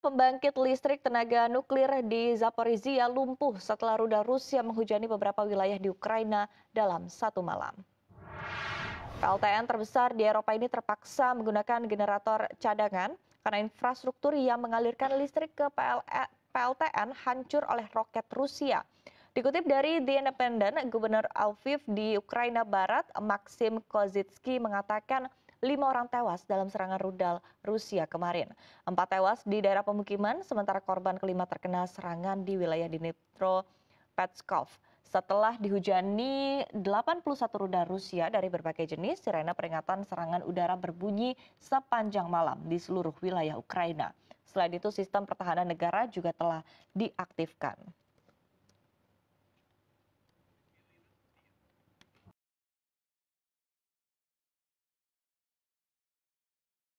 Pembangkit listrik tenaga nuklir di Zaporizhia lumpuh setelah rudal Rusia menghujani beberapa wilayah di Ukraina dalam satu malam. PLTN terbesar di Eropa ini terpaksa menggunakan generator cadangan karena infrastruktur yang mengalirkan listrik ke PLTN e, hancur oleh roket Rusia. Dikutip dari The Independent, Gubernur Alviv di Ukraina Barat, Maxim Kozitsky mengatakan lima orang tewas dalam serangan rudal Rusia kemarin. Empat tewas di daerah pemukiman, sementara korban kelima terkena serangan di wilayah Dnipro Petskov. Setelah dihujani 81 rudal Rusia dari berbagai jenis, sirena peringatan serangan udara berbunyi sepanjang malam di seluruh wilayah Ukraina. Selain itu, sistem pertahanan negara juga telah diaktifkan.